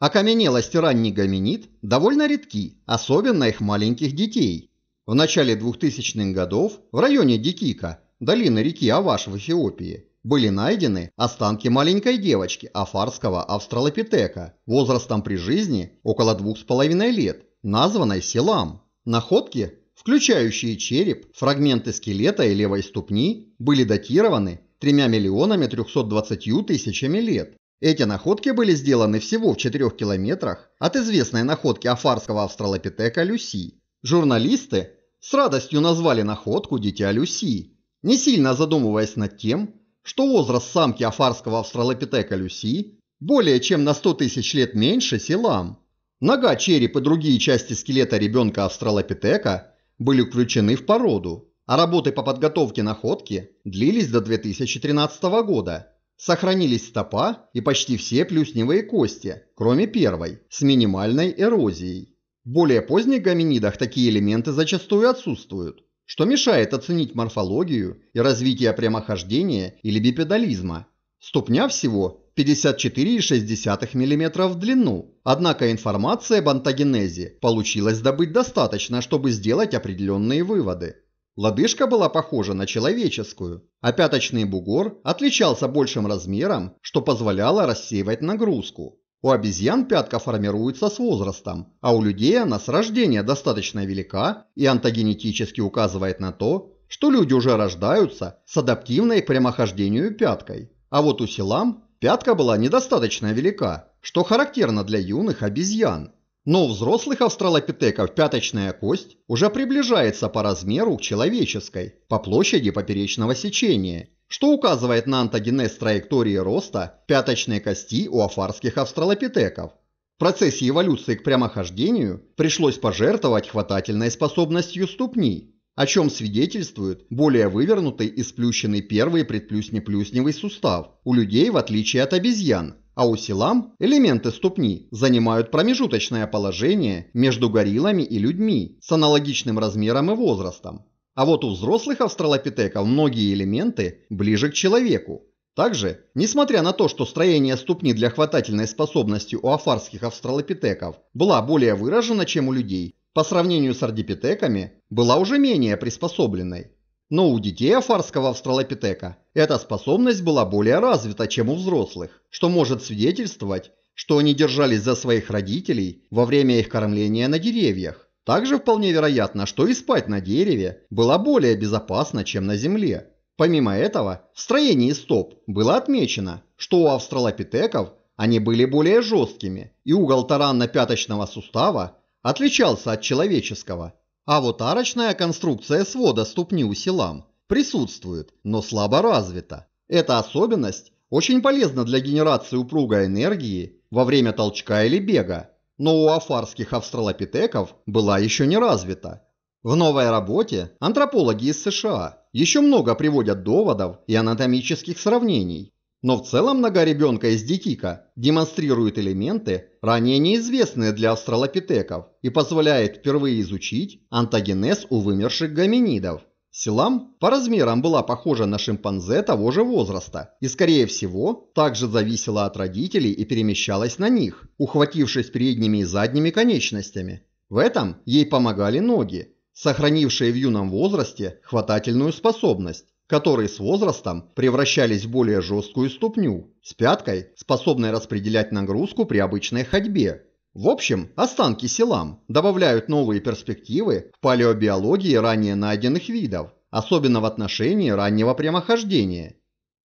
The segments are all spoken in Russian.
Окаменелость ранний гоминид довольно редки, особенно их маленьких детей. В начале 2000-х годов в районе Дикика, долины реки Аваш в Эфиопии, были найдены останки маленькой девочки афарского австралопитека возрастом при жизни около 2,5 лет, названной Селам. Находки, включающие череп, фрагменты скелета и левой ступни, были датированы 3 миллионами 320 тысячами лет. Эти находки были сделаны всего в 4 километрах от известной находки афарского австралопитека Люси. Журналисты с радостью назвали находку «Дитя Люси», не сильно задумываясь над тем, что возраст самки афарского австралопитека Люси более чем на 100 тысяч лет меньше селам. Нога, череп и другие части скелета ребенка австралопитека были включены в породу, а работы по подготовке находки длились до 2013 года. Сохранились стопа и почти все плюсневые кости, кроме первой, с минимальной эрозией. В более поздних гоминидах такие элементы зачастую отсутствуют, что мешает оценить морфологию и развитие прямохождения или бипедализма. Ступня всего 54,6 мм в длину, однако информация об антогенезе получилось добыть достаточно, чтобы сделать определенные выводы. Лодыжка была похожа на человеческую, а пяточный бугор отличался большим размером, что позволяло рассеивать нагрузку. У обезьян пятка формируется с возрастом, а у людей она с рождения достаточно велика и антогенетически указывает на то, что люди уже рождаются с адаптивной к прямохождению пяткой. А вот у селам пятка была недостаточно велика, что характерно для юных обезьян. Но у взрослых австралопитеков пяточная кость уже приближается по размеру к человеческой, по площади поперечного сечения, что указывает на антогенез траектории роста пяточной кости у афарских австралопитеков. В процессе эволюции к прямохождению пришлось пожертвовать хватательной способностью ступней о чем свидетельствует более вывернутый и сплющенный первый предплюснеплюсневый сустав у людей в отличие от обезьян, а у селам элементы ступни занимают промежуточное положение между гориллами и людьми с аналогичным размером и возрастом. А вот у взрослых австралопитеков многие элементы ближе к человеку. Также, несмотря на то, что строение ступни для хватательной способности у афарских австралопитеков была более выражена, чем у людей, по сравнению с ардипитеками, была уже менее приспособленной. Но у детей афарского австралопитека эта способность была более развита, чем у взрослых, что может свидетельствовать, что они держались за своих родителей во время их кормления на деревьях. Также вполне вероятно, что и спать на дереве было более безопасно, чем на земле. Помимо этого, в строении стоп было отмечено, что у австралопитеков они были более жесткими, и угол таранно-пяточного сустава отличался от человеческого, а вот арочная конструкция свода ступни у селам присутствует, но слабо развита. Эта особенность очень полезна для генерации упругой энергии во время толчка или бега, но у афарских австралопитеков была еще не развита. В новой работе антропологи из США еще много приводят доводов и анатомических сравнений, но в целом нога ребенка из детика демонстрирует элементы, ранее неизвестные для австралопитеков, и позволяет впервые изучить антогенез у вымерших гоминидов. Силам по размерам была похожа на шимпанзе того же возраста и, скорее всего, также зависела от родителей и перемещалась на них, ухватившись передними и задними конечностями. В этом ей помогали ноги, сохранившие в юном возрасте хватательную способность которые с возрастом превращались в более жесткую ступню с пяткой, способной распределять нагрузку при обычной ходьбе. В общем, останки селам добавляют новые перспективы в палеобиологии ранее найденных видов, особенно в отношении раннего прямохождения.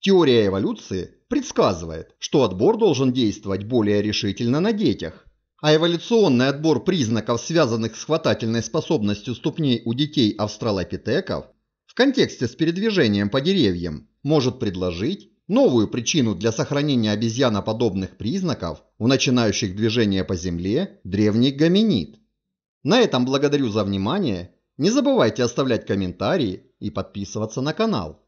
Теория эволюции предсказывает, что отбор должен действовать более решительно на детях, а эволюционный отбор признаков, связанных с хватательной способностью ступней у детей австралопитеков, контексте с передвижением по деревьям может предложить новую причину для сохранения обезьяноподобных признаков у начинающих движение по земле древних гоминид. На этом благодарю за внимание. Не забывайте оставлять комментарии и подписываться на канал.